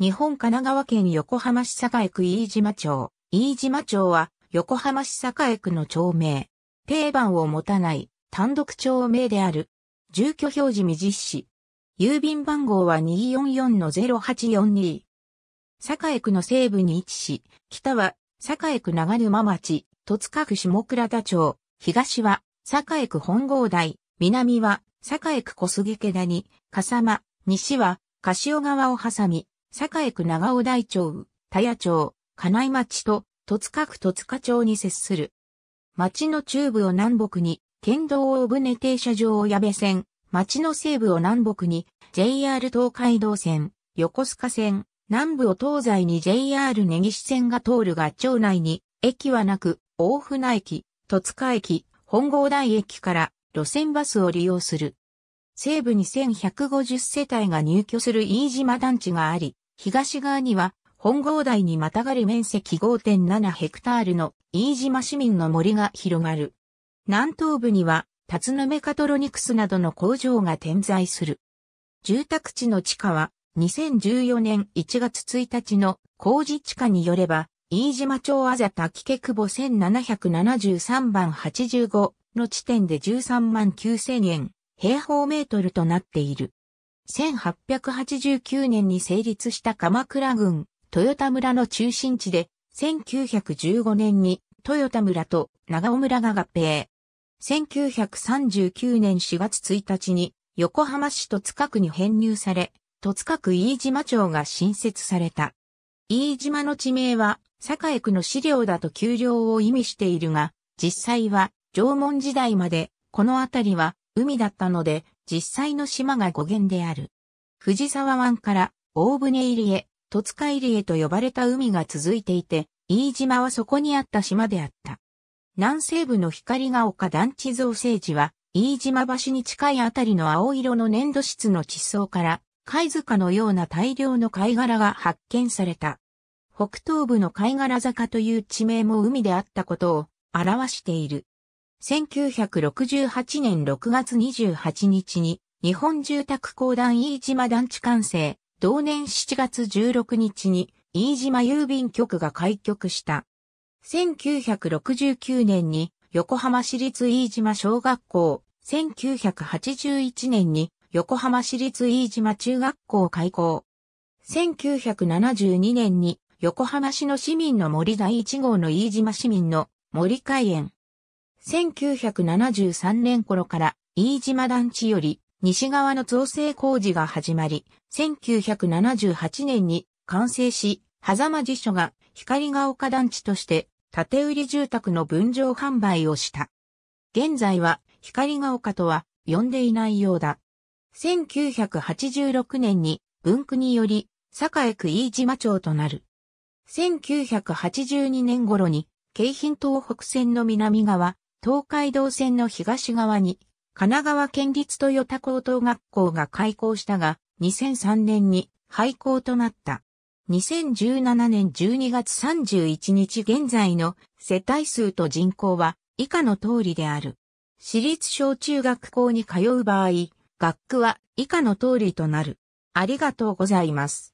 日本神奈川県横浜市栄区飯島町。飯島町は横浜市栄区の町名。定番を持たない単独町名である。住居表示未実施。郵便番号は244-0842。栄区の西部に位置し、北は栄区長沼町、戸塚区下倉田町、東は栄区本郷台、南は栄区小菅家谷、笠間、西は柏川を挟み、栄区長尾台町、田谷町、金井町と、戸塚区戸塚町に接する。町の中部を南北に、県道大船停車場を矢部線、町の西部を南北に、JR 東海道線、横須賀線、南部を東西に JR 根岸線が通るが町内に、駅はなく、大船駅、戸塚駅、本郷台駅から路線バスを利用する。西部に1150世帯が入居する飯島団地があり、東側には本郷台にまたがる面積5.7ヘクタールの飯島市民の森が広がる。南東部には、タツノメカトロニクスなどの工場が点在する。住宅地の地価は、2014年1月1日の工事地価によれば、飯島町あざた木毛久保1773番85の地点で13万9000円、平方メートルとなっている。1889年に成立した鎌倉郡、豊田村の中心地で、1915年に豊田村と長尾村が合併。1939年4月1日に横浜市戸塚区に編入され、戸塚区飯島町が新設された。飯島の地名は、栄区の資料だと丘陵を意味しているが、実際は縄文時代まで、この辺りは海だったので、実際の島が語源である。藤沢湾から大船入りへ、戸塚入りへと呼ばれた海が続いていて、飯島はそこにあった島であった。南西部の光が丘団地造成時は、飯島橋に近いあたりの青色の粘土質の地層から、貝塚のような大量の貝殻が発見された。北東部の貝殻坂という地名も海であったことを表している。1968年6月28日に日本住宅公団飯島団地完成、同年7月16日に飯島郵便局が開局した。1969年に横浜市立飯島小学校、1981年に横浜市立飯島中学校開校。1972年に横浜市の市民の森第1号の飯島市民の森開園1973年頃から飯島団地より西側の造成工事が始まり、1978年に完成し、狭間辞所が光が丘団地として建売住宅の分譲販売をした。現在は光が丘とは呼んでいないようだ。1986年に文区により栄区飯島町となる。1982年頃に京浜東北線の南側東海道線の東側に、神奈川県立豊田高等学校が開校したが、2003年に廃校となった。2017年12月31日現在の世帯数と人口は以下の通りである。私立小中学校に通う場合、学区は以下の通りとなる。ありがとうございます。